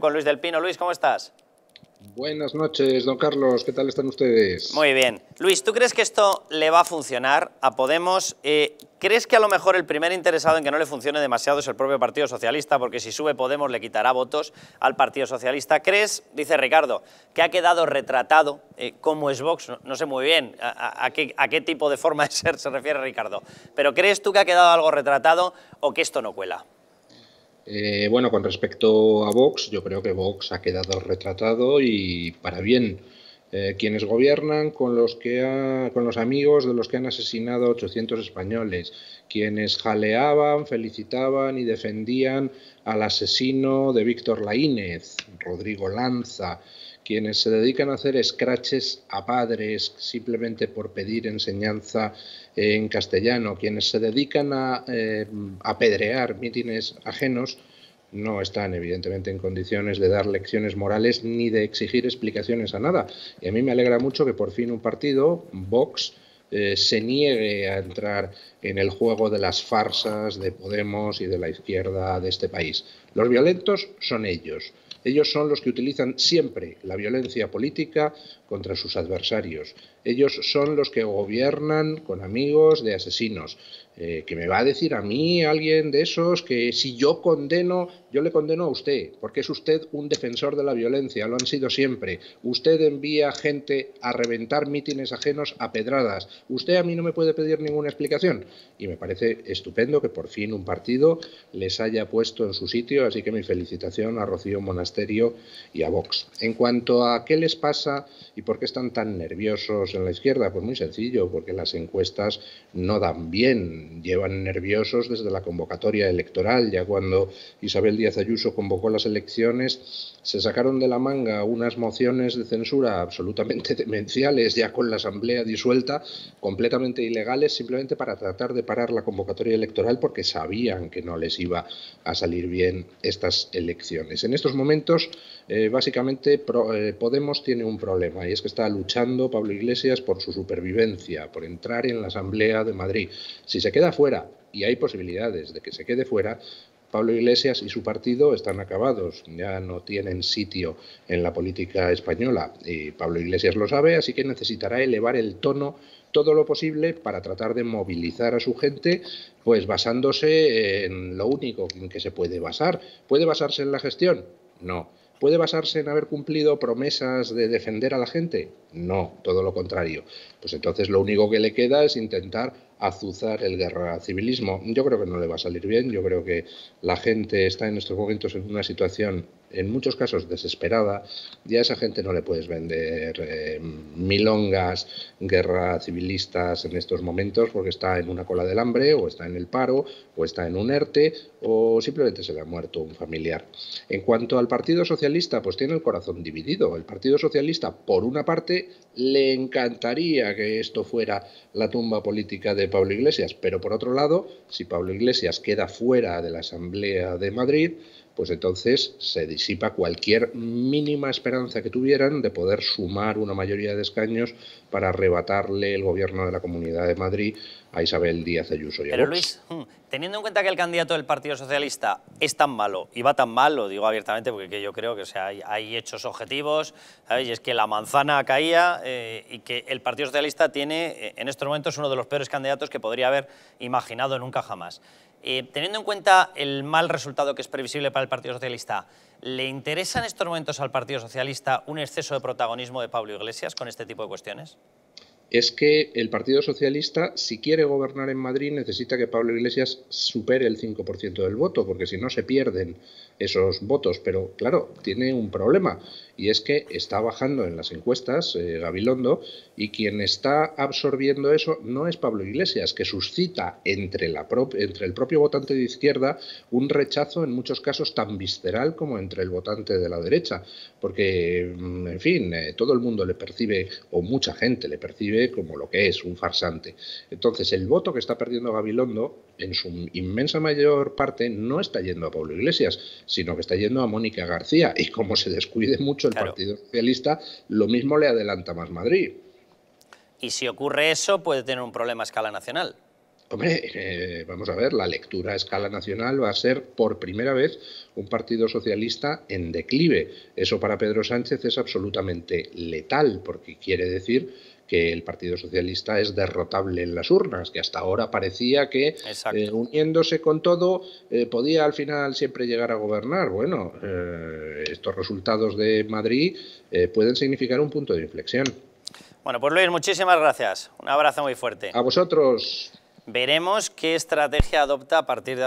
con Luis del Pino. Luis, ¿cómo estás? Buenas noches, don Carlos. ¿Qué tal están ustedes? Muy bien. Luis, ¿tú crees que esto le va a funcionar a Podemos? Eh, ¿Crees que a lo mejor el primer interesado en que no le funcione demasiado es el propio Partido Socialista? Porque si sube Podemos le quitará votos al Partido Socialista. ¿Crees, dice Ricardo, que ha quedado retratado eh, como es Vox? No, sé muy bien a qué tipo de forma de ser se refiere Ricardo. Pero ¿crees tú que ha quedado algo retratado o que esto no cuela? Eh, bueno, con respecto a Vox, yo creo que Vox ha quedado retratado y para bien. Eh, quienes gobiernan con los, que con los amigos de los que han asesinado 800 españoles, quienes jaleaban, felicitaban y defendían al asesino de Víctor Laínez, Rodrigo Lanza, quienes se dedican a hacer scratches a padres simplemente por pedir enseñanza en castellano, quienes se dedican a eh, apedrear mítines ajenos, no están evidentemente en condiciones de dar lecciones morales ni de exigir explicaciones a nada. Y a mí me alegra mucho que por fin un partido, Vox, eh, se niegue a entrar en el juego de las farsas de Podemos y de la izquierda de este país. Los violentos son ellos. Ellos son los que utilizan siempre la violencia política contra sus adversarios. Ellos son los que gobiernan con amigos de asesinos. ¿Qué eh, que me va a decir a mí alguien de esos que si yo condeno, yo le condeno a usted, porque es usted un defensor de la violencia, lo han sido siempre. Usted envía gente a reventar mítines ajenos a pedradas. Usted a mí no me puede pedir ninguna explicación. Y me parece estupendo que por fin un partido les haya puesto en su sitio, así que mi felicitación a Rocío Monasterio y a Vox. En cuanto a qué les pasa y por qué están tan nerviosos en la izquierda? Pues muy sencillo, porque las encuestas no dan bien, llevan nerviosos desde la convocatoria electoral, ya cuando Isabel Díaz Ayuso convocó las elecciones, se sacaron de la manga unas mociones de censura absolutamente demenciales, ya con la Asamblea disuelta, completamente ilegales, simplemente para tratar de parar la convocatoria electoral porque sabían que no les iba a salir bien estas elecciones. En estos momentos, eh, básicamente, eh, Podemos tiene un problema y es que está luchando Pablo Iglesias por su supervivencia, por entrar en la Asamblea de Madrid. Si se queda fuera, y hay posibilidades de que se quede fuera, Pablo Iglesias y su partido están acabados, ya no tienen sitio en la política española. Y Pablo Iglesias lo sabe, así que necesitará elevar el tono todo lo posible para tratar de movilizar a su gente, pues basándose en lo único en que se puede basar. ¿Puede basarse en la gestión? No ¿Puede basarse en haber cumplido promesas de defender a la gente? No, todo lo contrario. Pues entonces lo único que le queda es intentar azuzar el guerra civilismo. Yo creo que no le va a salir bien, yo creo que la gente está en estos momentos en una situación en muchos casos desesperada y a esa gente no le puedes vender eh, milongas guerras civilistas en estos momentos porque está en una cola del hambre o está en el paro o está en un ERTE o simplemente se le ha muerto un familiar. En cuanto al Partido Socialista, pues tiene el corazón dividido. El Partido Socialista, por una parte, le encantaría que esto fuera la tumba política de Pablo Iglesias, pero por otro lado, si Pablo Iglesias queda fuera de la Asamblea de Madrid, pues entonces se disipa cualquier mínima esperanza que tuvieran de poder sumar una mayoría de escaños para arrebatarle el gobierno de la Comunidad de Madrid a Isabel Díaz Ayuso. Y Pero Luis, hmm, teniendo en cuenta que el candidato del Partido Socialista es tan malo, y va tan mal, lo digo abiertamente porque yo creo que hay, hechos objetivos, y es que la manzana caía eh, y que el Partido Socialista tiene eh, en estos momentos uno de los peores candidatos que podría haber imaginado nunca jamás. Eh, teniendo en cuenta el mal resultado que es previsible para el Partido Socialista, ¿le interesa en estos momentos al Partido Socialista un exceso de protagonismo de Pablo Iglesias con este tipo de cuestiones? es que el Partido Socialista, si quiere gobernar en Madrid, necesita que Pablo Iglesias supere el 5% del voto, porque si no se pierden esos votos. Pero claro, tiene un problema, y es que está bajando en las encuestas eh, Gabilondo, y quien está absorbiendo eso no es Pablo Iglesias, que suscita entre, la entre el propio votante de izquierda un rechazo en muchos casos tan visceral como entre el votante de la derecha, porque, mm, en fin, eh, todo el mundo le percibe, o mucha gente le percibe, como lo que es, un farsante. Entonces, el voto que está perdiendo Gabilondo, en su inmensa mayor parte, no está yendo a Pablo Iglesias, sino que está yendo a Mónica García. Y como se descuide mucho el Partido Socialista, lo mismo le adelanta más Madrid. Y si ocurre eso, puede tener un problema a escala nacional. Hombre, eh, vamos a ver, la lectura a escala nacional va a ser por primera vez un partido socialista en declive. Eso para Pedro Sánchez es absolutamente letal, porque quiere decir que el Partido Socialista es derrotable en las urnas, que hasta ahora parecía que eh, uniéndose con todo eh, podía al final siempre llegar a gobernar. Bueno, eh, estos resultados de Madrid pueden significar un punto de inflexión. Bueno, pues Luis, muchísimas gracias. Un abrazo muy fuerte. A vosotros. Veremos qué estrategia adopta a partir de